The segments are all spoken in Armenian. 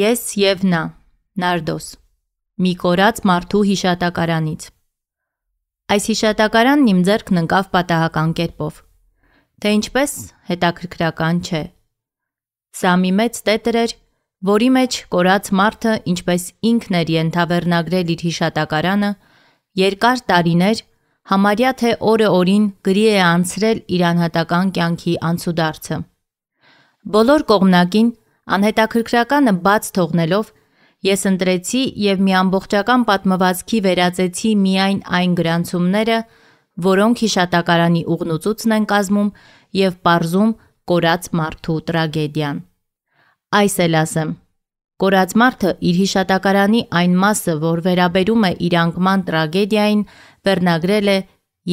Ես եւ նա։ Նարդոս։ Մի կորած մարդու հիշատակարանից։ Այս հիշատակարանն իմ ձեռքն ընկավ պատահական կերպով։ Թե ինչպես, հետաքրքրական չէ։ Սա մի մեծ տետր էր, որի մեջ կորած մարդը, ինչպես ինքն էր ենթավերնագրել իր հիշատակարանը, երկար տարիներ, համարյա թե օրը օրին գրի է անցրել իր անհատական կյանքի անցուդարձը։ Բոլոր կողմնակին Անհետաքրքրականը բաց թողնելով ես ընտրեցի եւ մի ամբողջական պատմվածքի վերածեցի միայն այն գրանցումները, որոնք հիշատակարանի ուղնուցուցն են կազմում եւ པարզում կորած մարդու տրագեդիան։ Այս էլ ասեմ, Կորած մարդը իր հիշատակարանի այն մասը, որ վերաբերում է իր անկման տրագեդիային, վերնագրել է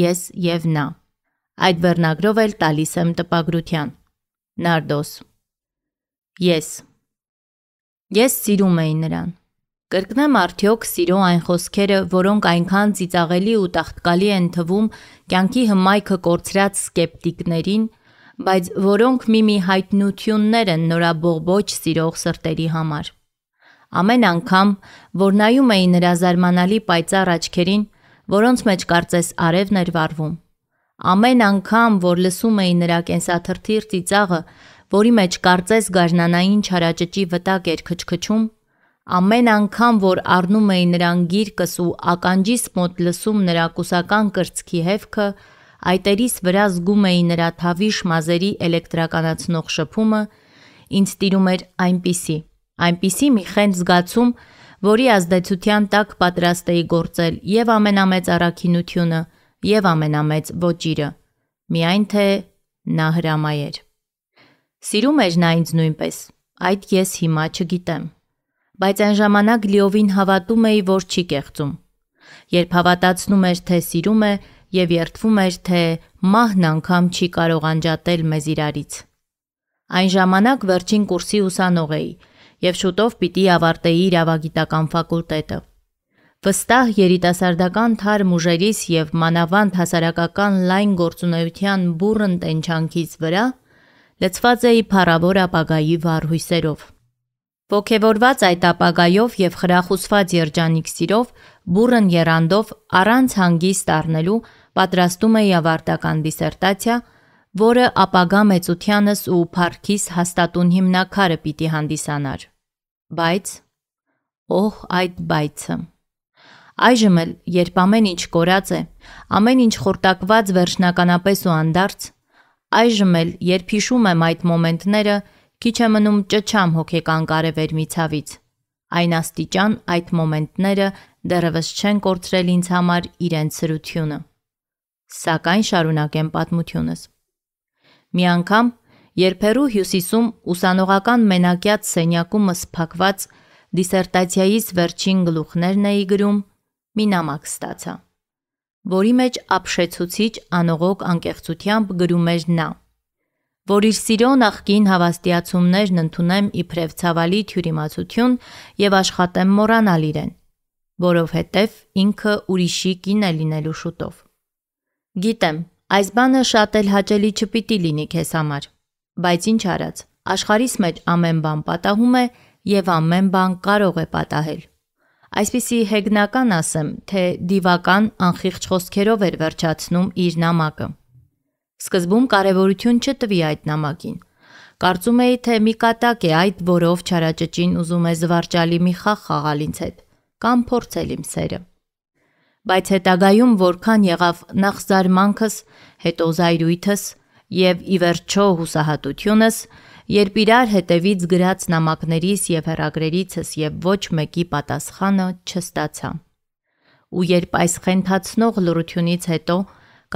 ես եւ նա։ Այդ վերնագրով էլ տալիս եմ տպագրության։ Նարդոս Ես։ Ես սիրում էի նրան։ Կրկնեմ արդյոք սիրո այն խոսքերը, որոնք այնքան ծիծաղելի ու տաղտկալի են թվում կյանքի հմայքը կորցրած սկեպտիկներին, բայց որոնք մի-մի հայտնություններ են նորաբողբոչ սիրող սրտերի համար։ Ամեն անգամ, որ նայում էի նրա զարմանալի պայծառ աչքերին, որոնց մեջ կարծես արևն էր վառվում, ամեն անգամ, որ լսում էի նրա կենսաթրթիր ծիծաղը, որի մեջ կարծես գարնանային չարաճճի վտակ էր քչքչում, ամեն անգամ, որ առնում էի նրան գիրկս ու ականջիս մոտ լսում նրա կուսական կրծքի հևքը, այտերիս վրա զգում էի նրա թավիշ մազերի էլեկտրականացնող շփումը, ինձ տիրում էր այնպիսի, այնպիսի մի խենթ զգացում, որի ազդեցության տակ պատրաստ էի գործել եւ ամենամեծ առաքինությունը, եւ ամենամեծ ոճիրը, միայն թե նա հրամայեր։ Սիրում էր նա ինձ նույնպես, այդ ես հիմա չգիտեմ։ Բայց այն ժամանակ լիովին հավատում էի, որ չի կեղծում։ Երբ հավատացնում էր, թե սիրում է եւ երթվում էր, թե մահն անգամ չի կարող անջատել մեզ իրարից։ Այն ժամանակ վերջին կուրսի ուսանող էի եւ շուտով պիտի ավարտեի իրավագիտական ֆակուլտետը։ Վստահ երիտասարդական թար մուժերից եւ մանավանդ հասարակական լայն գործունեության բուրըն տենչանքից վրա լցված էի փառավոր ապագայի վարհույսերով։ Ոգևորված այդ ապագայով եւ խրախուսված երջանիկ սիրով, բուրըն երանդով առանց հանգիստ առնելու պատրաստում էի ավարտական դիսերտացիա, որը ապագա մեծությանս ու Փարքիս հաստատուն հիմնակարը պիտի հանդիսանար։ Բայց օհ այդ բայցը Այժմ էլ, երբ ամեն ինչ կորած է, ամեն ինչ խորտակված վերջնականապես ու անդարձ, Այժմ էլ, երբ հիշում եմ այդ մոմենտները, քիչ է մնում ճչամ հոգեկան կարևեր մի ցավից։ Այն աստիճան այդ մոմենտները դեռևս չեն կորցրել ինձ համար իրենց սրությունը։ Սակայն շարունակեմ պատմությունս։ Մի անգամ, երբ Հերու Հյուսիսում ուսանողական մենակյաց սենյակումս փակված դիսերտացիայից վերջին գլուխներն էի գրում, մի նամակ ստացա որի մեջ ապշեցուցիչ անողոք անկեղծությամբ գրում էր նա. որ իր սիրո նախկին հավաստիացումներն ընդունեմ իբրև ցավալի թյուրիմացություն եւ աշխատեմ մոռանալ իրեն, որովհետեւ ինքը ուրիշի կին է լինելու շուտով։ Գիտեմ, այս բանը շատ էլ հաճելի չպիտի լինի քեզ համար, բայց ինչ արած, աշխարհիս մեջ ամեն բան պատահում է եւ ամեն բան կարող է պատահել։ Այսպիսի հեգնական ասեմ, թե դիվական անխիղճ խոսքերով էր վերջացնում իր նամակը։ Սկզբում կարևորություն չտվի այդ նամակին, Կարծում էի, թե մի կատակ է այդ, որով չարաճճին ուզում է զվարճալի մի խաղ խաղալ ինձ հետ կամ փորձել իմ սերը։ Բայց հետագայում որքան եղավ նախ զարմանքս, հետո զայրույթս եւ ի վերջո հուսահատությունս, Երբ իրար հետևից գրած նամակներից եւ հերագրերիցս եւ ոչ մեկի պատասխանը չստացա։ Ու երբ այս խենթացնող լրությունից հետո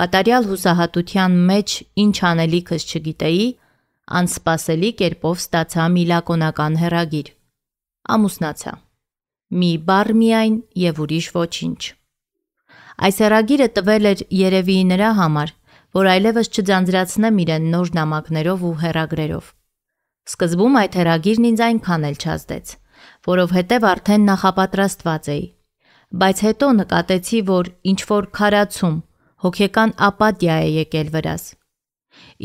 կատարյալ հուսահատության մեջ ինչ անելիքս չգիտեի, անսպասելի կերպով ստացա մի լակոնական հերագիր։ Ամուսնացա։ Մի բառ միայն եւ ուրիշ ոչինչ։ Այս հերագիրը տվել էր երևի նրա համար, որ այլևս չձանձրացնեմ իրեն նոր նամակներով ու հերագրերով։ Սկզբում այդ հերագիրն ինձ այնքան էլ չազդեց, որովհետև արդեն նախապատրաստված էի։ Բայց հետո նկատեցի, որ ինչ որ քարացում, հոգեկան ապաթիա է եկել վրաս։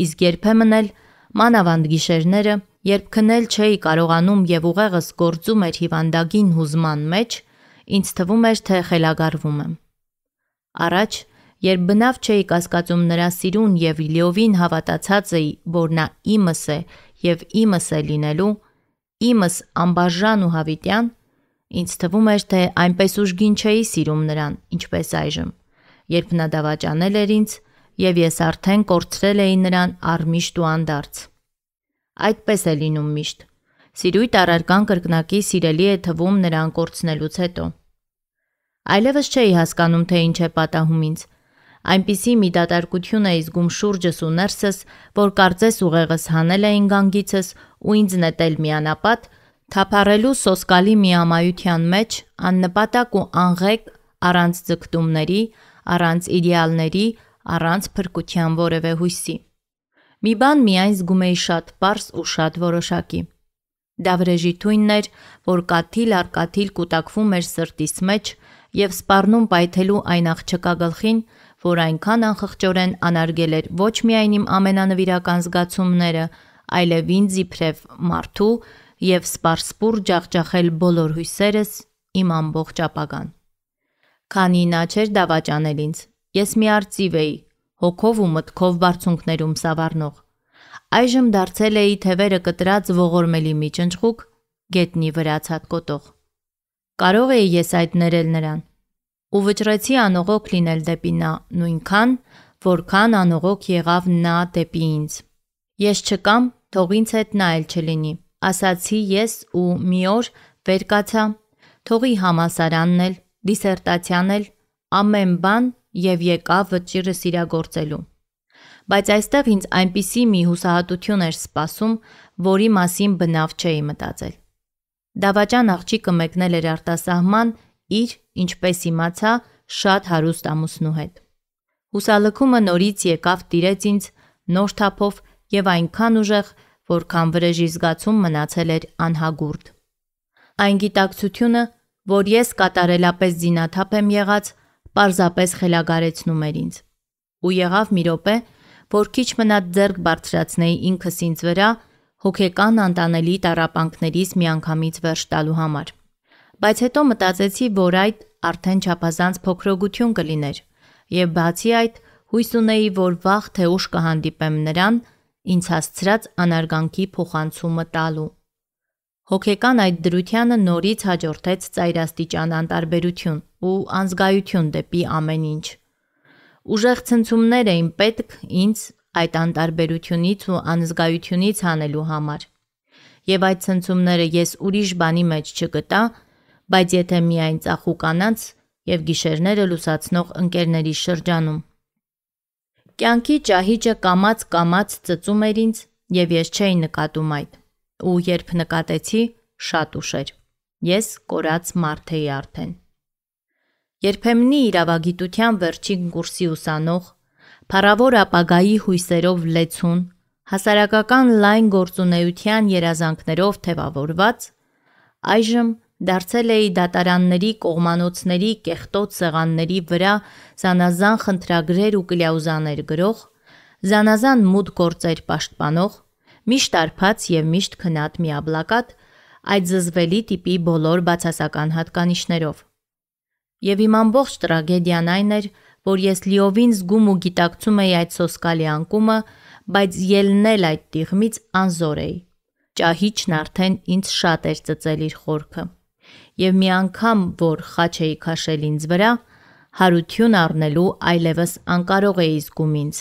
Իսկ երբեմն էլ մանավանդ գիշերները, երբ քնել չէի կարողանում եւ ուղեղս գործում էր հիվանդագին հուզման մեջ, ինձ թվում էր, թե խելագարվում եմ։ Առաջ երբ բնավ չէի կասկածում նրա սիրուն եւ լիովին հավատացած էի, որ նա իմս է եւ իմս է լինելու, իմս ամբաժան ու հավիտյան, ինձ թվում էր, թե այնպես ուժգին չէի սիրում նրան, ինչպես այժմ, երբ նա դավաճանել էր ինձ եւ ես արդեն կորցրել էի նրան արմիշտ ու անդարձ։ Այդպես է լինում միշտ։ Սիրույթ առարկան կրկնակի սիրելի է թվում նրան կորցնելուց հետո։ Այլևս չէի հասկանում, թե ինչ է պատահում ինձ, Այնպիսի մի դատարկություն էի զգում շուրջս ու ներսս, որ կարծես ուղեղս հանել էին գանգիցս ու ինձ նետել միանապատ, թափառելու սոսկալի միամայության մեջ աննպատակ ու անղեկ առանց ձգտումների, առանց իդեալների, առանց փրկության որևէ հույսի։ Մի բան միայն զգում էի շատ པարս ու շատ որոշակի։ Դա վրեժի թույնն էր, որ կաթիլ առ կաթիլ կուտակվում էր սրտիս մեջ եւ սպառնում պայթելու այն աղջկա գլխին, որ այնքան անխղճորեն անարգել էր ոչ միայն իմ ամենանվիրական զգացումները, այլև ինձ իբրև մարդու եւ սպարսպուր ջախջախել բոլոր հույսերս, իմ ամբողջ ապագան։ Քանի նա չէր դավաճանել ինձ, ես մի արծիվ էի, հոգով ու մտքով բարձունքներում սավառնող։ Այժմ դարձել էի թևերը կտրած ողորմելի մի ճնճղուկ, գետնի վրացած կոտող։ Կարող էի ես այդ ներել նրան, ու վճռեցի անողոք լինել դեպի նա, նույնքան, որքան անողոք եղավ նա դեպի ինձ։ Ես չկամ, թող ինձ հետ նա էլ չլինի, ասացի ես ու մի օր վեր կացա, թողի համասարանն էլ, դիսերտացիան էլ, ամեն բան եւ եկավ վճիրը սիրագործելու։ Բայց այստեղ ինձ այնպիսի մի հուսահատություն էր սպասում, որի մասին բնավ չէի մտածել։ Դավաճան աղջիկը մեկնել էր արտասահման իր ինչպես իմացա, շատ հարուստ ամուսնու հետ։ Հուսալքումը նորից եկավ տիրեց ինձ նոր թափով եւ այնքան ուժեղ, որքան վրեժի զգացում մնացել էր անհագուրդ։ Այն գիտակցությունը, որ ես կատարելապես զինաթափ եմ եղած, պարզապես խելագարեցնում էր ինձ։ Ու եղավ մի րոպե, որ քիչ մնաց ձեռք բարձրացնեի ինքս ինձ վրա հոգեկան անտանելի տարապանքներից միանգամից վերջ տալու համար բայց հետո մտածեցի, որ այդ արդեն չափազանց փոքրոգություն կլիներ, եւ բացի այդ, հույս ունեի, որ վաղ թե ուշ կհանդիպեմ նրան ինձ հասցրած անարգանքի փոխանցումը տալու։ Հոգեկան այդ դրությանը նորից հաջորդեց ծայրաստիճան անտարբերություն ու անզգայություն դեպի ամեն ինչ։ Ուժեղ ցնցումներ էին պետք ինձ այդ անտարբերությունից ու անզգայությունից հանելու համար։ Եվ այդ ցնցումները ես ուրիշ բանի մեջ չգտա, բայց եթե միայն ծախու կանանց եւ գիշերները լուսացնող ընկերների շրջանում։ Կյանքի ճահիճը կամած-կամած ծծում էր ինձ եւ ես չէի նկատում այդ։ Ու երբ նկատեցի, շատ ուշ էր։ Ես կորած մարդ էի արդեն։ Երբեմնի իրավագիտության վերջին կուրսի ուսանող, փառավոր ապագայի հույսերով լեցուն, հասարակական լայն գործունեության երազանքներով թևավորված, այժմ Դարձել էի դատարանների, կողմանոցների, կեղտոտ սեղանների վրա զանազան խնդրագրեր ու կլյաուզաներ գրող, զանազան մուտ գործեր պաշտպանող, միշտ արփած եւ միշտ քնած միաբլակատ այդ զզվելի տիպի բոլոր բացասական հատկանիշներով։ Եվ իմ ամբողջ տրագեդիան այն էր, որ ես լիովին զգում ու գիտակցում էի այդ սոսկալի անկումը, բայց ելնել այդ տիղմից անզոր էի։ Ճահիճն արդեն ինձ շատ էր ծծել իր խորքը եւ մի անգամ, որ խաչ էի քաշել ինձ վրա, հարություն առնելու այլևս անկարող էի զգում ինձ։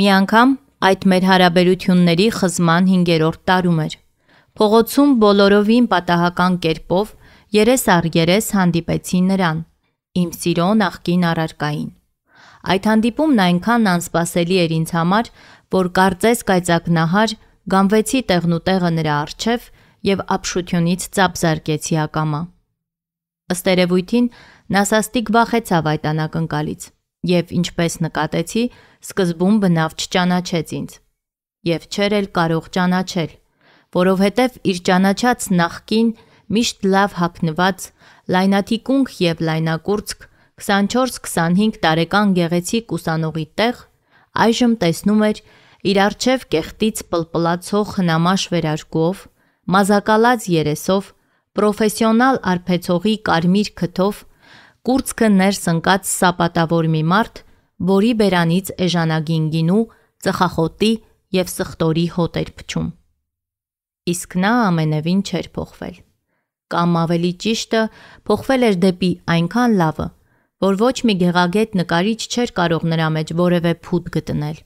Մի անգամ այդ մեր հարաբերությունների խզման 5-րդ տարում էր։ Փողոցում բոլորովին պատահական կերպով երես առ երես հանդիպեցի նրան, իմ սիրո նախկին առարկային։ Այդ հանդիպումն այնքան անսպասելի էր ինձ համար, որ կարծես կայծակնահար գամվեցի տեղնուտեղը նրա արջև եւ ապշությունից ծափզարկեցի ակամա։ Ըստ երևույթին նա սաստիկ վախեցավ այդ անակնկալից եւ ինչպես նկատեցի, սկզբում բնավ չճանաչեց ինձ եւ չեր էլ կարող ճանաչել, որովհետեւ իր ճանաչած նախքին միշտ լավ հագնված, լայնաթիկունք եւ լայնակուրցք 24-25 տարեկան գեղեցիկ ուսանողի տեղ այժմ տեսնում էր իր արջև կեղտից պլպլացող հնամաշ վերարկուով մազակալած երեսով, պրոֆեսիոնալ արփեցողի կարմիր քթով, կուրծքը ներս ընկած սապատավոր մի մարդ, որի բերանից էժանագին գինու, ծխախոտի եւ սխտորի հոտ էր փչում։ Իսկ նա ամենևին չէր փոխվել։ Կամ ավելի ճիշտը, փոխվել էր դեպի այնքան լավը, որ ոչ մի գեղագետ նկարիչ չէր կարող նրա մեջ որևէ փուտ գտնել։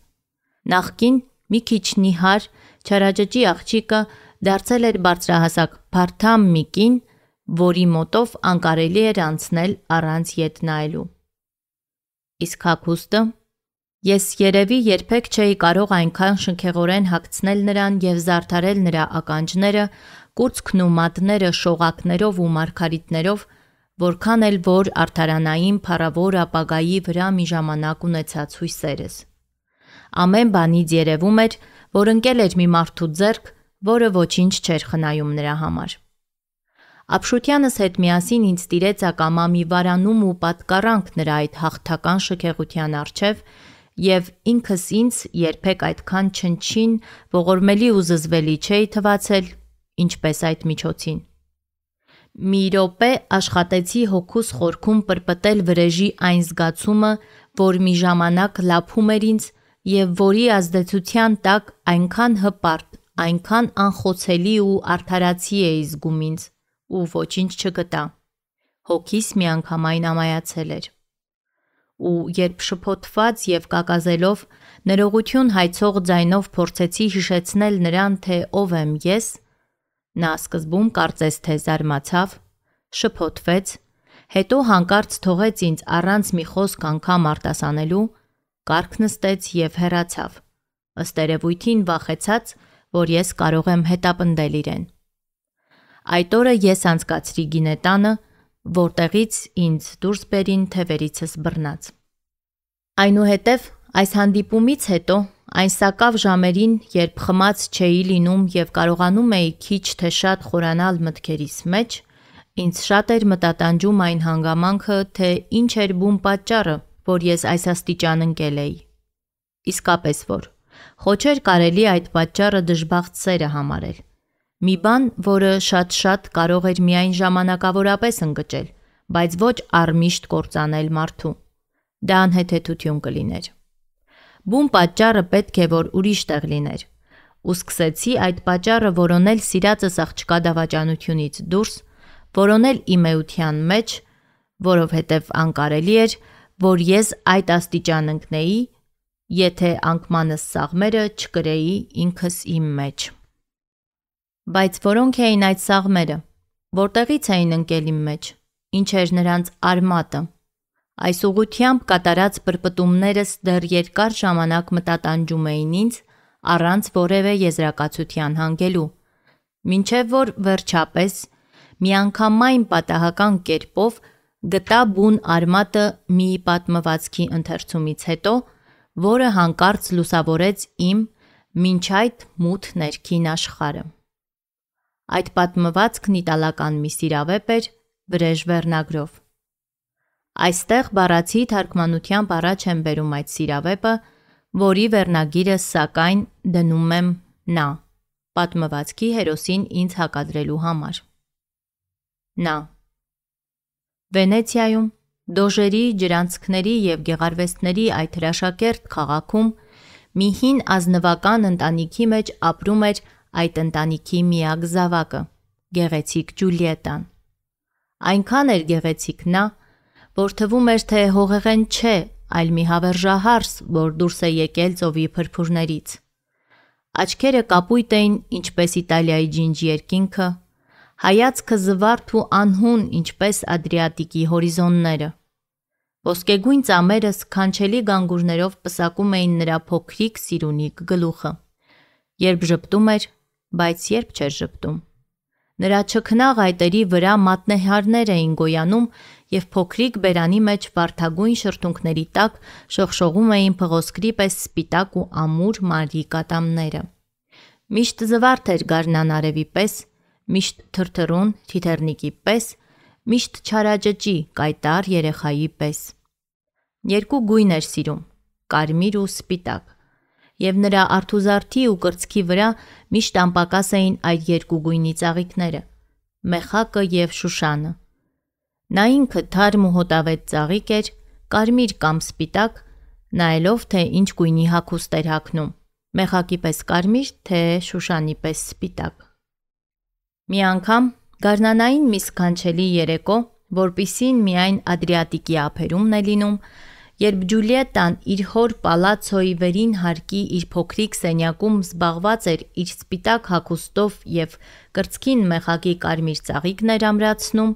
Նախքին մի քիչ նիհար, չարաճճի աղջիկը դարձել էր բարձրահասակ Փարթամ մի կին, որի մոտով անկարելի էր անցնել առանց ետ նայելու։ Իսկ հակոստը ես երևի երբեք չէի կարող այնքան շնքեղորեն հագցնել նրան եւ զարդարել նրա ականջները, կուրծքն ու մատները շողակներով ու մարգարիտներով, որքան էլ որ արթարանային փառավոր ապագայի վրա մի ժամանակ ունեցած հույսերս։ Ամեն բանից երևում էր, որ ընկել էր մի մարդու ձեռք, որը ոչինչ չէր խնայում նրա համար։ Աբշուտյանս հետ միասին ինձ տիրեց ակամա մի վարանում ու պատկառանք նրա այդ հաղթական շքեղության արչև եւ ինքս ինձ երբեք այդքան չնչին, ողորմելի ու զզվելի չէի թվացել, ինչպես այդ միջոցին։ Մի րոպե աշխատեցի հոգուս խորքում պրպտել վրեժի այն զգացումը, որ մի ժամանակ լափում էր ինձ եւ որի ազդեցության տակ այնքան հպարտ այնքան անխոցելի ու արդարացի է զգում ինձ ու ոչինչ չգտա։ Հոգիս միանգամայն ամայացել էր։ Ու երբ շփոթված եւ կակազելով ներողություն հայցող ձայնով փորձեցի հիշեցնել նրան, թե ով եմ ես, նա սկզբում կարծես թե զարմացավ, շփոթվեց, հետո հանկարծ թողեց ինձ առանց մի խոսք անգամ արտասանելու, կարկնստեց եւ հեռացավ։ Ըստ երևույթին վախեցած որ ես կարող եմ հետապնդել իրեն։ Այդ օրը ես անցկացրի գինետանը, որտեղից ինձ դուրս բերին թևերիցս բռնած։ Այնուհետև այս հանդիպումից հետո այն սակավ ժամերին, երբ խմած չէի լինում եւ կարողանում էի քիչ թե շատ խորանալ մտքերիս մեջ, ինձ շատ էր մտատանջում այն հանգամանքը, թե ինչ էր բուն պատճառը, որ ես այս աստիճան ընկել էի։ Իսկապես որ Խոչեր կարելի այդ պատճառը դժբախտ սերը համարել։ Մի բան, որը շատ-շատ կարող էր միայն ժամանակավորապես ընկճել, բայց ոչ արմիշտ կործանել մարդու։ Դա անհեթեթություն կլիներ։ Բուն պատճառը պետք է որ ուրիշ տեղ լիներ։ Ու սկսեցի այդ պատճառը որոնել սիրածս աղջկա դավաճանությունից դուրս, որոնել իմ էության մեջ, որովհետև անկարելի էր, որ ես այդ աստիճան ընկնեի, եթե անկմանս սաղմերը չկրեի ինքս իմ մեջ։ Բայց որոնք էին այդ սաղմերը, որտեղից էին ընկել իմ մեջ, ինչ էր նրանց արմատը։ Այս ուղությամբ կատարած բրպտումներս դեռ երկար ժամանակ մտատանջում էին ինձ առանց որևէ եզրակացության հանգելու։ Մինչև որ վերջապես միանգամայն պատահական կերպով գտա բուն արմատը մի պատմվածքի ընթերցումից հետո, որը հանկարծ լուսավորեց իմ մինչ այդ մութ ներքին աշխարը։ Այդ պատմվածքն իտալական մի սիրավեպ էր վրեժ վերնագրով։ Այստեղ բառացի թարգմանությամբ առաջ եմ վերում այդ սիրավեպը, որի վերնագիրը սակայն դնում եմ նա պատմվածքի հերոսին ինձ հակադրելու համար։ Նա Վենեցիայում Դոժերի, ջրանցքների եւ գեղարվեստների այդ հրաշակերտ քաղաքում մի հին ազնվական ընտանիքի մեջ ապրում էր այդ ընտանիքի միակ զավակը՝ գեղեցիկ Ջուլիետան։ Այնքան էր գեղեցիկ նա, որ թվում էր թե հողեղեն չէ, այլ մի հավերժահարս, որ դուրս է եկել ծովի փրփուրներից։ Աչքերը կապույտ էին, ինչպես Իտալիայի ջինջ երկինքը, հայացքը զվարթ ու անհուն, ինչպես Ադրիատիկի հորիզոնները։ Ոսկեգույն ծամերը սքանչելի գանգուրներով պսակում էին նրա փոքրիկ սիրունիկ գլուխը։ Երբ ճպտում էր, բայց երբ չէր ճպտում։ Նրա չքնաղ այտերի վրա մատնեհարներ էին գոյանում եւ փոքրիկ բերանի մեջ վարդագույն շրթունքների տակ շողշողում էին փղոսկրի պես սպիտակ ու ամուր մարի կատամները։ Միշտ զվարթ էր գարնան արևի պես, միշտ թրթրուն թիթեռնիկի պես, միշտ չարաճճի կայտար երեխայի պես։ Երկու գույն էր սիրում՝ կարմիր ու սպիտակ։ Եվ նրա արթուզարթի ու կրծքի վրա միշտ անպակաս էին այդ երկու գույնի ծաղիկները՝ մեղակը եւ շուշանը։ Նա ինքը թարմ ու հոտավետ ծաղիկ էր, կարմիր կամ սպիտակ, նայելով թե ինչ գույնի հագուստ էր հագնում։ Մեղակի պես կարմիր, թե շուշանի պես սպիտակ։ Մի անգամ Գարնանային մի սքանչելի երեկո, որpիսին միայն Ադրիատիկի ափերումն է լինում, երբ Ջուլիետան իր հոր պալացոյի վերին հարկի իր փոքրիկ սենյակում զբաղված էր իր սպիտակ հագուստով եւ կրծքին մեղակի կարմիր ծաղիկներ ամրացնում,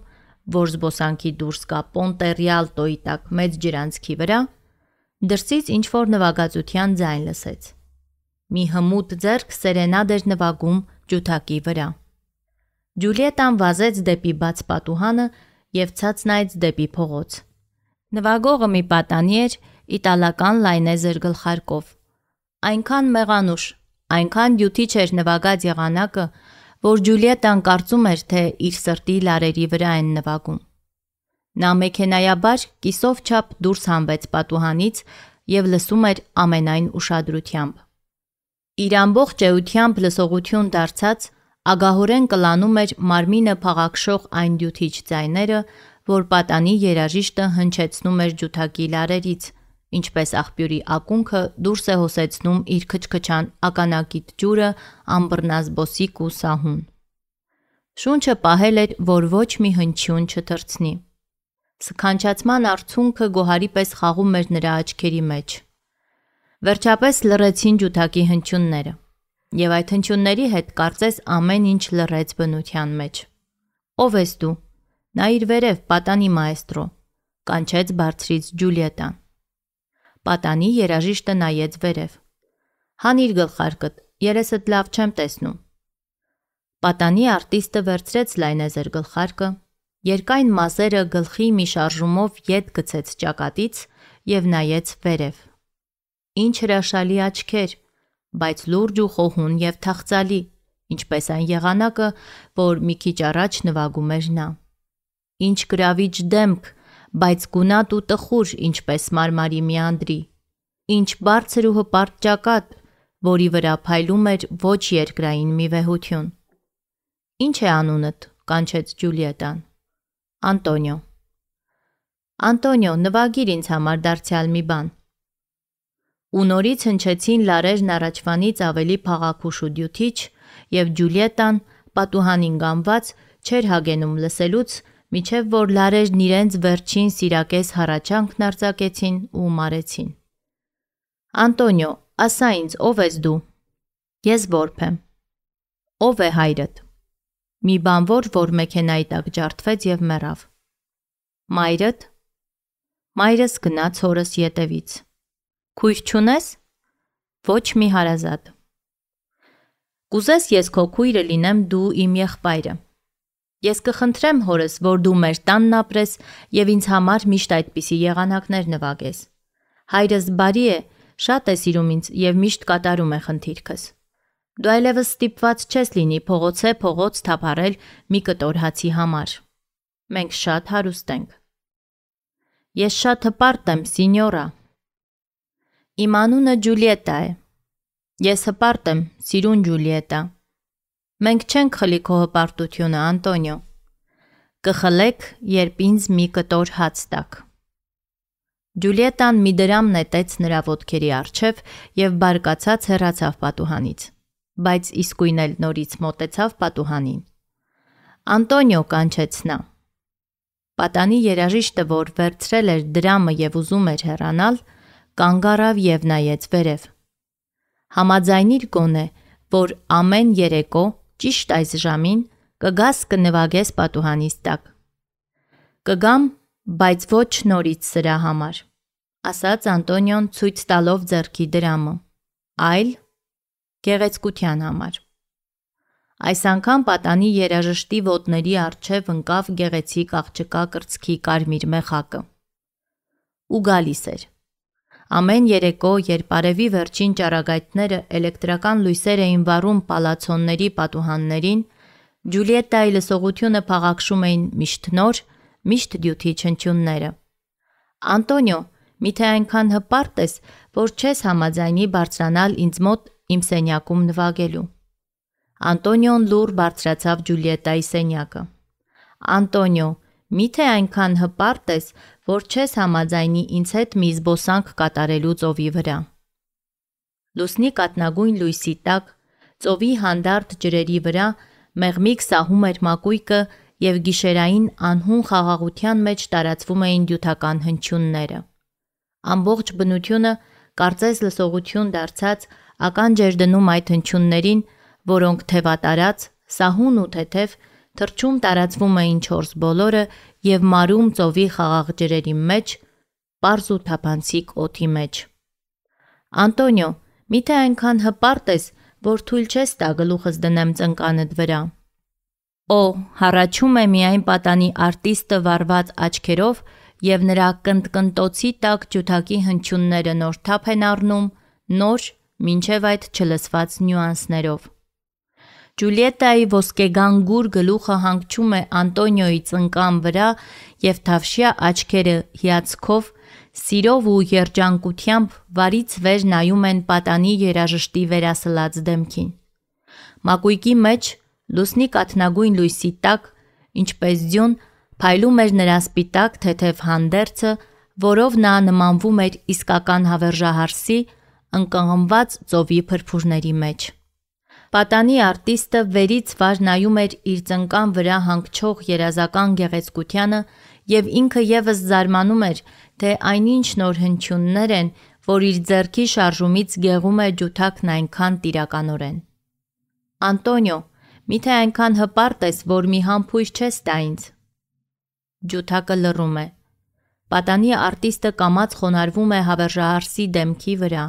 որ զբոսանքի դուրս գա Պոնտերիալ տոյտակ մեծ ջրանցքի վրա, դրսից ինչ որ նվագածության ձայն լսեց։ Մի հմուտ ձեռք սերենադ էր նվագում ջութակի վրա։ Ջուլիետան վազեց դեպի բաց պատուհանը եւ ցած նայեց դեպի փողոց։ Նվագողը մի պատանի էր իտալական լայնեզեր գլխարկով։ Այնքան մեղանուշ, այնքան յութիչ էր նվագած եղանակը, որ Ջուլիետան կարծում էր, թե իր սրտի լարերի վրա են նվագում։ Նա մեքենայաբար կիսով չափ դուրս հանվեց պատուհանից եւ լսում էր ամենայն ուշադրությամբ։ Իր ամբողջ էությամբ լսողություն դարձած ագահորեն կլանում էր մարմինը փաղակշող այն դյութիչ ձայները, որ պատանի երաժիշտը հնչեցնում էր ջութակի լարերից, ինչպես աղբյուրի ակունքը դուրս է հոսեցնում իր քչքչան ականակիտ ջուրը ամբռնազբոսիկ ու սահուն։ Շունչը պահել էր, որ ոչ մի հնչյուն չթրցնի։ Սքանչացման արցունքը գոհարի պես խաղում էր նրա աչքերի մեջ։ Վերջապես լռեցին ջութակի հնչյունները։ Եվ այդ հնչյունների հետ կարծես ամեն ինչ լռեց բնության մեջ։ Ո՞վ ես դու։ Նա իր վերև պատանի մայստրո, կանչեց բարձրից Ջուլիետան։ Պատանի երաժիշտը նայեց վերև։ Հանիր գլխարկդ, երեսդ լավ չեմ տեսնում։ Պատանի արտիստը վերցրեց լայնազեր գլխարկը, երկայն մազերը գլխի մի շարժումով յետ գցեց ճակատից եւ նայեց վերև։ Ինչ հրաշալի աչքեր, բայց լուրջ ու խոհուն եւ թախծալի, ինչպես այն եղանակը, որ մի քիչ առաջ նվագում էր նա։ Ինչ գրավիչ դեմք, բայց գունատ ու տխուր, ինչպես մարմարի միանդրի։ Ինչ բարձր ու հպարտ ճակատ, որի վրա փայլում էր ոչ երկրային մի վեհություն։ Ինչ է անունդ, կանչեց Ջուլիետան։ Անտոնիո։ Անտոնիո, նվագիր ինձ համար դարձյալ մի բան ու նորից հնչեցին լարերն առաջվանից ավելի փաղաքուշ ու դյութիչ, եւ Ջուլիետան պատուհանին գամված չէր հագենում լսելուց, միջև որ լարերն իրենց վերջին սիրակես հառաչանքն արձակեցին ու մարեցին։ Անտոնիո, ասա ինձ, ով ես դու։ Ես որբ եմ։ Ով է հայրդ։ Մի բանվոր, որ մեքենայի տակ ջարդվեց եւ մեռավ։ Մայրդ։ Մայրս գնաց հորս ետևից։ Քույր չունես? Ոչ մի հարազատ։ Կուզես ես քո քույրը լինեմ դու իմ եղբայրը։ Ես կխնդրեմ հորս, որ դու մեր տանն ապրես եւ ինձ համար միշտ այդպիսի եղանակներ նվագես։ Հայրս բարի է, շատ է սիրում ինձ եւ միշտ կատարում է խնդիրքս։ Դու այլևս ստիպված չես լինի փողոցե փողոց թափառել մի կտոր հացի համար։ Մենք շատ հարուստ ենք։ Ես շատ հպարտ եմ, սինյորա, Իմ անունը Ջուլիետա է։ Ես հպարտ եմ, սիրուն Ջուլիետա։ Մենք չենք խլի քո հպարտությունը, Անտոնիո։ Կխլեք, երբ ինձ մի կտոր հաց տաք։ Ջուլիետան մի դրամ նետեց նրա ոտքերի առջև եւ բարկացած հեռացավ պատուհանից, բայց իսկույն էլ նորից մոտեցավ պատուհանին։ Անտոնիո կանչեց նա։ Պատանի երաժիշտը, որ վերցրել էր դրամը եւ ուզում էր հեռանալ, կանգ առավ եւ նայեց վերև։ Համաձայնիր գոնե, որ ամեն երեկո ճիշտ այս ժամին կգաս կնվագես պատուհանից տակ։ Կգամ, բայց ոչ նորից սրա համար, ասաց Անտոնիոն ցույց տալով ձեռքի դրամը, այլ գեղեցկության համար։ Այս անգամ պատանի երաժշտի ոտների արջև ընկավ գեղեցիկ աղջկա կրծքի կարմիր մեխակը։ Ու գալիս էր։ Ամեն երեկո, երբ արևի վերջին ճառագայթները էլեկտրական լույսեր էին վառում պալացոնների պատուհաններին, Ջուլիետտայի լսողությունը փաղակշում էին միշտ նոր, միշտ դյութի չնչյունները։ Անտոնիո, միթե այնքան հպարտ ես, որ չես համաձայնի բարձրանալ ինձ մոտ իմ սենյակում նվագելու։ Անտոնիոն լուր բարձրացավ Ջուլիետտայի սենյակը։ Անտոնիո, Միթե այնքան հպարտ ես, որ չես համաձայնի ինձ հետ մի զբոսանք կատարելու ծովի վրա։ Լուսնի կատնագույն լույսի տակ ծովի հանդարտ ջրերի վրա մեղմիկ սահում էր մակույկը եւ գիշերային անհուն խաղաղության մեջ տարածվում էին յութական հնչյունները։ Ամբողջ բնությունը կարծես լսողություն դարձած ականջ էր դնում այդ հնչյուններին, որոնք թևատարած, սահուն ու թեթև թե թրջում տարածվում էին չորս բոլորը եւ մարում ծովի խաղաղ ջրերի մեջ, པարզ ու թափանցիկ օթի մեջ։ Անտոնիո, միթե այնքան հպարտ ես, որ թույլ չես տա գլուխս դնեմ ծնկանդ վրա։ Օ, հառաչում է միայն պատանի արտիստը վարված աչքերով եւ նրա կնտկնտոցի տակ ջութակի հնչյունները նոր թափ են առնում, նոր, ինչև այդ չլսված նյուանսներով։ Ջուլիետայի ոսկեգան գուր գլուխը հանգչում է Անտոնիոյի ծնկան վրա եւ թավշյա աչքերը հիացքով, սիրով ու երջանկությամբ վարից վեր նայում են պատանի երաժշտի վերասլած դեմքին։ Մակույկի մեջ լուսնի կաթնագույն լույսի տակ, ինչպես ձյուն, փայլում էր նրա սպիտակ թեթև հանդերձը, որով նա նմանվում էր իսկական հավերժահարսի, ընկղմված ծովի փրփուրների մեջ։ Պատանի արտիստը վերից վար նայում էր իր ծնկան վրա հանգչող երազական գեղեցկությանը եւ ինքը եւս զարմանում էր, թե այնինչ նորհնչյուններ են, որ իր ձեռքի շարժումից գեղում է ջութակն այնքան տիրականորեն։ Անտոնիո, միթե այնքան հպարտ ես, որ մի համբույր չես տա ինձ։ Ջութակը լռում է։ Պատանի արտիստը կամած խոնարվում է հավերժահարսի դեմքի վրա։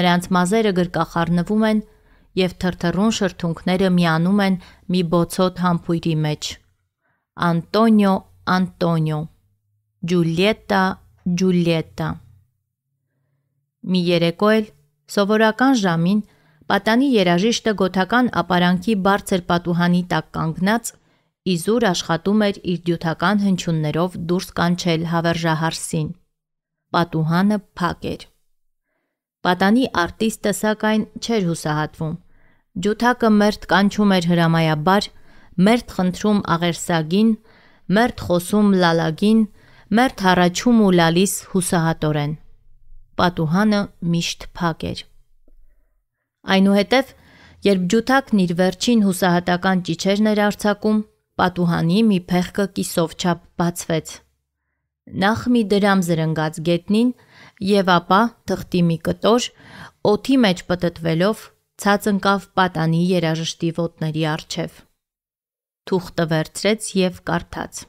Նրանց մազերը գրկախառնվում են եւ թրթռուն շրթունքները միանում են մի բոցոտ համբույրի մեջ։ Անտոնիո, Անտոնիո։ Ջուլիետա, Ջուլիետա։ Մի երեկո էլ սովորական ժամին պատանի երաժիշտը գոթական ապարանքի բարձր պատուհանի տակ կանգնած իզուր աշխատում էր իր դյութական հնչյուններով դուրս կանչել հավերժահարսին։ Պատուհանը փակ էր։ Պատանի արտիստը սակայն չէր հուսահատվում։ Ջութակը մերթ կանչում էր հրամայաբար, մերթ խնդրում աղերսագին, մերթ խոսում լալագին, մերթ հառաչում ու լալիս հուսահատորեն։ Պատուհանը միշտ փակ էր։ Այնուհետև, երբ ջութակն իր վերջին հուսահատական ճիչերն էր արցակում, պատուհանի մի փեղկը կիսով չափ բացվեց։ Նախ մի դրամ զրնգած գետնին եւ ապա թղթի մի կտոր, օթի մեջ պտտվելով ցած ընկավ պատանի երաժշտի ոտների արչև։ Թուղթը վերցրեց եւ կարդաց.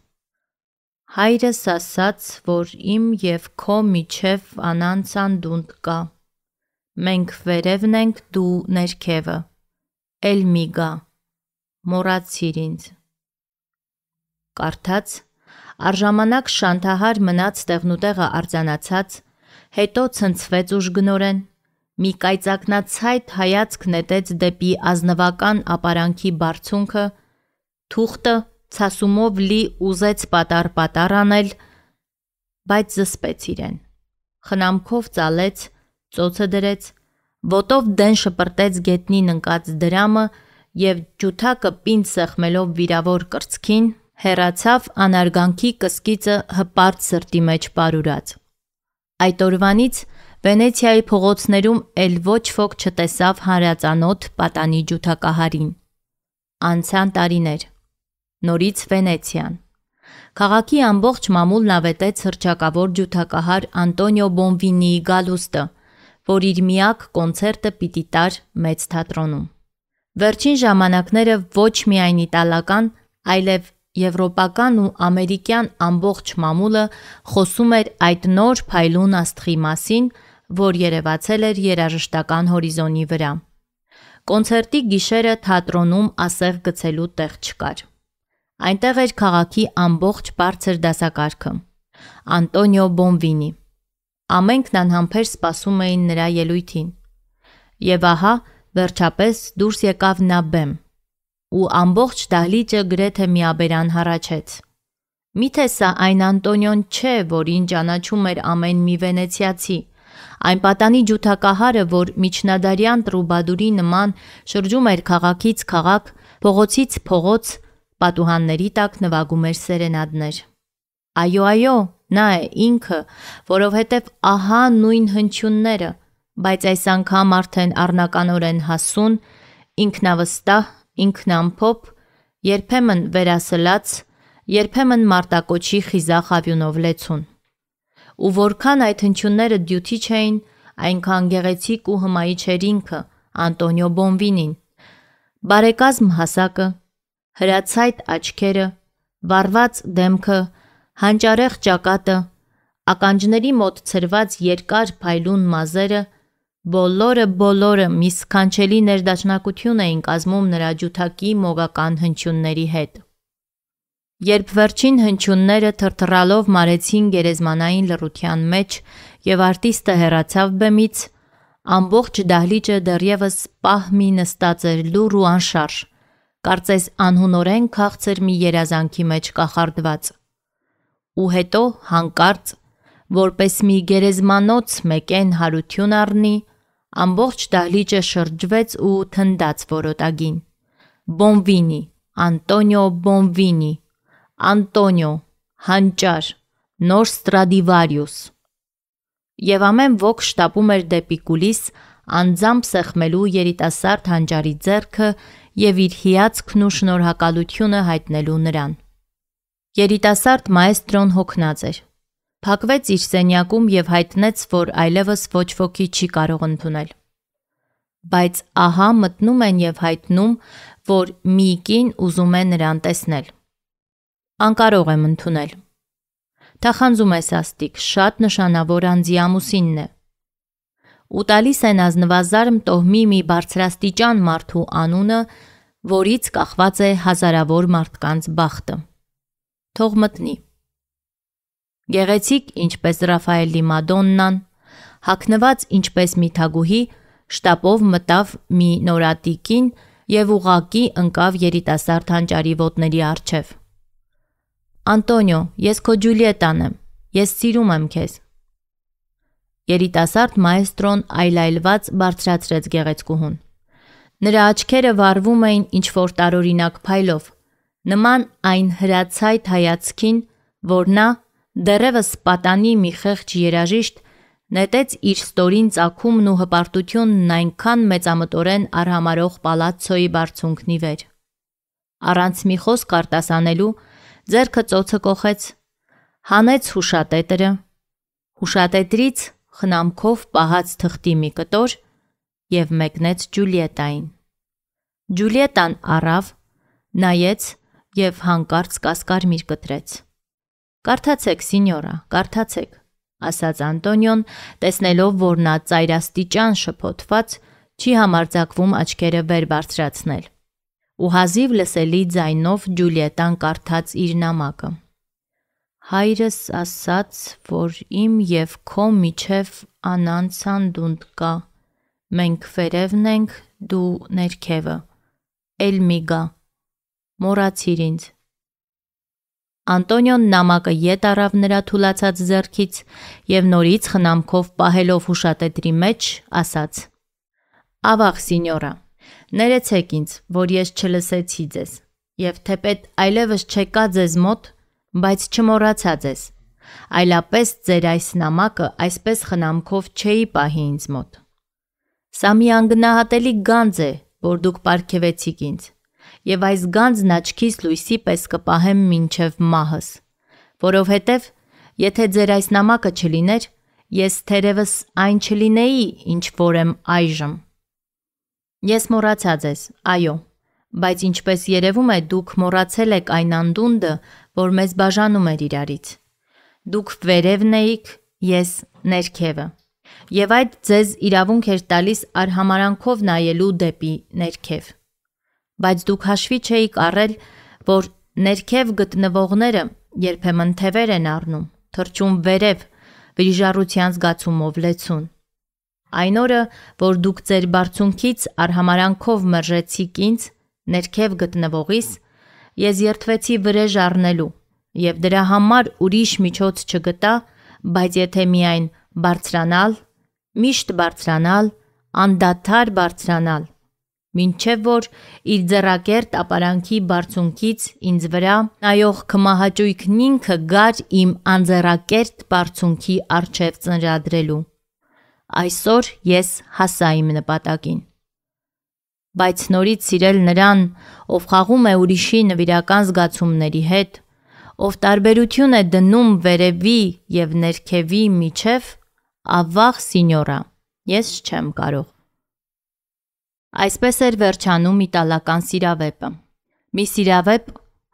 Հայրս ասաց, որ իմ եւ քո միջև անանցան դունդ կա։ Մենք վերևն ենք դու ներքևը։ Էլ մի գա։ Մոռացիր ինձ։ Կարդաց Արժամանակ շանթահար մնաց տեղնուտեղը արձանացած, հետո ցնցվեց ուժգնորեն Մի կայծակնացայտ հայացք նետեց դեպի ազնվական ապարանքի բարձունքը, թուղթը ցասումով լի ուզեց պատար-պատար անել, բայց զսպեց իրեն։ Խնամքով ծալեց, ծոցը դրեց, ոտով դեն շպրտեց գետնին ընկած դրամը եւ ջութակը պինդ սեղմելով վիրավոր կրծքին հերացավ անարգանքի կսկիծը հպարտ սրտի մեջ պարուրած։ Այդ օրվանից Վենեցիայի փողոցներում էլ ոչ ոք չտեսավ հանրածանոթ պատանի ջութակահարին։ Անցան տարիներ։ Նորից Վենեցիան։ Քաղաքի ամբողջ մամուլն ավետեց հրճակավոր ջութակահար Անտոնիո Բոնվինիի գալուստը, որ իր միակ կոնցերտը պիտի տար մեծ թատրոնում։ Վերջին ժամանակները ոչ միայն իտալական, այլև եվրոպական ու ամերիկյան ամբողջ մամուլը խոսում էր այդ նոր փայլուն աստղի մասին, որ երևացել էր երաժշտական հորիզոնի վրա։ Կոնցերտի գիշերը թատրոնում ասեղ գցելու տեղ չկար։ Այնտեղ էր քաղաքի ամբողջ բարձր դասակարգը։ Անտոնիո Բոնվինի։ Ամենքն անհամբեր սպասում էին նրա ելույթին։ Եվ ահա, վերջապես դուրս եկավ Նաբեմ, ու ամբողջ դահլիճը գրեթե միաբերան հառաչեց։ Միթե սա այն Անտոնիոն չէ, որին ճանաչում էր ամեն մի վենեցիացի, Այն պատանի ջութակահարը, որ միջնադարյան տրուբադուրի նման շրջում էր քաղաքից քաղաք, փողոցից փողոց, պատուհանների տակ նվագում էր սերենադներ։ Այո, այո, նա է ինքը, որովհետև ահա նույն հնչյունները, բայց այս անգամ արդեն առնականորեն հասուն, ինքնավստահ, ինքնամփոփ, երբեմն վերասլաց, երբեմն մարտակոչի խիզախ ավյունով լեցուն ու որքան այդ հնչյունները դյութիչ էին, այնքան գեղեցիկ ու հմայիչ էր ինքը, Անտոնիո Բոնվինին։ Բարեկազմ հասակը, հրացայտ աչքերը, վառված դեմքը, հանճարեղ ճակատը, ականջների մոտ ցրված երկար փայլուն մազերը, բոլորը բոլորը մի սքանչելի ներդաշնակություն էին կազմում նրա ջութակի մոգական հնչյունների հետ։ Երբ վերջին հնչյունները թրթռալով մարեցին գերեզմանային լռության մեջ եւ արտիստը հեռացավ բեմից, ամբողջ դահլիճը դեռևս պահմի նստած էր լուր ու անշարժ, կարծես անհունորեն քաղցր մի երազանքի մեջ կախարդված։ Ու հետո հանկարծ, որպես մի գերեզմանոց մեկեն հարություն առնի, ամբողջ դահլիճը շրջվեց ու թնդաց որոտագին։ Բոնվինի, Անտոնիո Բոնվինի Անտոնիո, Հանճար, Նոր Ստրադիվարիուս։ Եվ ամեն ոգ շտապում էր դեպի կուլիս, անձամբ սեղմելու երիտասարդ հանճարի ձեռքը եւ իր հիացքն ու շնորհակալությունը հայտնելու նրան։ Երիտասարդ մայստրոն հոգնած էր։ Փակվեց իր սենյակում եւ հայտնեց, որ այլևս ոչ ոքի չի կարող ընդունել։ Բայց ահա մտնում են եւ հայտնում, որ Միկին ուզում է նրան տեսնել անկարող եմ ընդունել։ Թախանձում ես աստիկ, շատ նշանավոր անձի ամուսինն է։ Ու տալիս են ազնվազարմ տոհմի մի բարձրաստիճան մարդու անունը, որից կախված է հազարավոր մարդկանց բախտը։ Թող մտնի։ Գեղեցիկ ինչպես Ռաֆայելի Մադոննան, հակնված ինչպես Միթագուհի, շտապով մտավ մի նորատիկին եւ ուղակի ընկավ երիտասարդ հանճարի ոտների արջև։ Անտոնիո, ես քո Ջուլիետան եմ։ Ես սիրում եմ քեզ։ Երիտասարդ մայստրոն այլայլված բարձրացրեց գեղեցկուհուն։ Նրա աչքերը վառվում էին ինչ որ տարօրինակ փայլով, նման այն հրացայտ հայացքին, որ նա դեռևս պատանի մի խեղճ երաժիշտ նետեց իր ստորին ծակումն ու հպարտությունն այնքան մեծամտորեն արհամարող պալացոյի բարձունքնի վեր։ Առանց մի խոսք արտասանելու Ձերքը ծոցը կողեց, հանեց հուշատետրը։ Հուշատետրից խնամքով պահած թղթի մի կտոր եւ մեկնեց Ջուլիետային։ Ջուլիետան առավ, նայեց եւ հանկարծ կասկարմիր կտրեց։ Կարդացեք, սինյորա, կարդացեք, ասաց Անտոնիոն, տեսնելով, որ նա ծայրաստիճան շփոթված չի համարձակվում աչքերը վեր բարձրացնել ու հազիվ լսելի ձայնով Ջուլիետան կարդաց իր նամակը։ Հայրս ասաց, որ իմ եւ քո միջև անանցան դունդ կա։ Մենք վերևն ենք, դու ներքևը։ Էլ մի գա։ Մոռացիր ինձ։ Անտոնիոն նամակը ետ առավ նրա թուլացած ձեռքից եւ նորից խնամքով պահելով հուշատետրի մեջ ասաց. Ավաղ, սինյորա։ Ներեցեք ինձ, որ ես չլսեցի ձեզ, եւ թեպետ այլևս չեկա ձեզ մոտ, բայց չմոռացա ձեզ։ Այլապես ձեր այս նամակը այսպես խնամքով չէի պահի ինձ մոտ։ Սա մի անգնահատելի գանձ է, որ դուք ապարգևեցիք ինձ, եւ այս գանձն աչքիս լույսի պես կպահեմ մինչև մահս, որովհետեւ եթե ձեր այս նամակը չլիներ, ես թերևս այն չլինեի, ինչ որ եմ այժմ։ Ես մոռացած ես, այո, բայց ինչպես երևում է, դուք մոռացել եք այն անդունդը, որ մեզ բաժանում էր իրարից։ Դուք վերևն էիք, ես ներքևը։ Եվ այդ ձեզ իրավունք էր տալիս արհամարանքով նայելու դեպի ներքև։ Բայց դուք հաշվի չէիք առել, որ ներքև գտնվողները երբեմն թևեր են առնում, թրջում վերև, վիրիժառության զգացումով լեցուն։ Այն օրը, որ դուք ձեր բարձունքից արհամարանքով մերժեցիք ինձ, ներքև գտնվողիս, ես երթվեցի վրեժ առնելու եւ դրա համար ուրիշ միջոց չգտա, բայց եթե միայն բարձրանալ, միշտ բարձրանալ, անդադար բարձրանալ, ինչև որ իր ձեռակերտ ապարանքի բարձունքից ինձ վրա նայող կմահաճույքն ինքը գար իմ անձեռակերտ բարձունքի արչև ծնրադրելու այսօր ես հասա իմ նպատակին։ Բայց նորից սիրել նրան, ով խաղում է ուրիշի նվիրական զգացումների հետ, ով տարբերություն է դնում վերևի եւ ներքևի միջև, ավաղ սինյորա, ես չեմ կարող։ Այսպես էր վերջանում իտալական սիրավեպը։ Մի սիրավեպ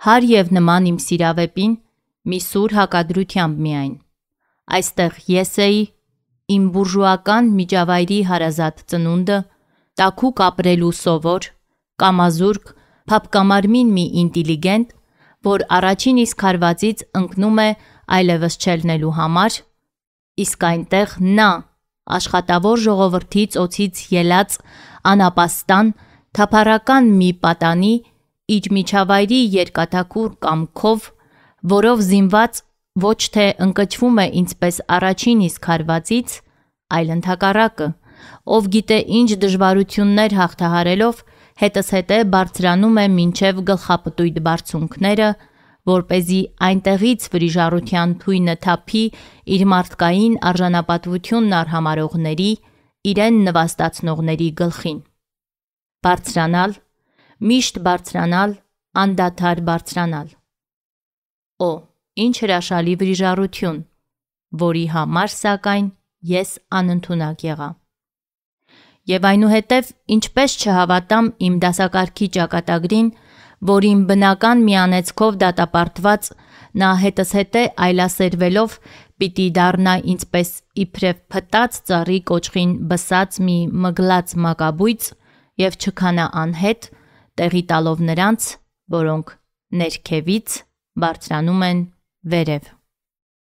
հար եւ նման իմ սիրավեպին, մի սուր հակադրությամբ միայն։ Այստեղ ես էի, իմ բուրժուական միջավայրի հարազատ ծնունդը, տակուկ ապրելու սովոր, կամազուրկ, փապկամարմին մի ինտիլիգենտ, որ առաջին իսկ հարվածից ընկնում է այլևս չելնելու համար, իսկ այնտեղ նա աշխատավոր ժողովրդից օծից ելած անապաստան թափարական մի պատանի իր միջավայրի երկաթակուր կամքով, որով զինված ոչ թե ընկճվում է ինչպես առաջին իսկ հարվածից, այլ ընդհակառակը, ով գիտե ինչ դժվարություններ հաղթահարելով, հետսհետե բարձրանում է մինչև գլխապտույտ բարձունքները, որ เป զի այնտեղից վրիժառության թույնը թափի իր մարդկային արժանապատվությունն արհամարողների, իրեն նվաստացնողների գլխին։ Բարձրանալ, միշտ բարձրանալ, անդադար բարձրանալ։ Օ Ինչ հրաշալի վրիժառություն, որի համար սակայն ես անընդունակ եղա։ Եվ այնուհետև ինչպես չհավատամ իմ դասակարգի ճակատագրին, որին բնական միանեցքով դատապարտված նա հետս հետե այլասերվելով պիտի դառնա ինձպես իբրև փտած ծառի կոճղին բսած մի մգլած մակաբույծ եւ չքանա անհետ տեղի տալով նրանց, որոնք ներքևից բարձրանում են Vedev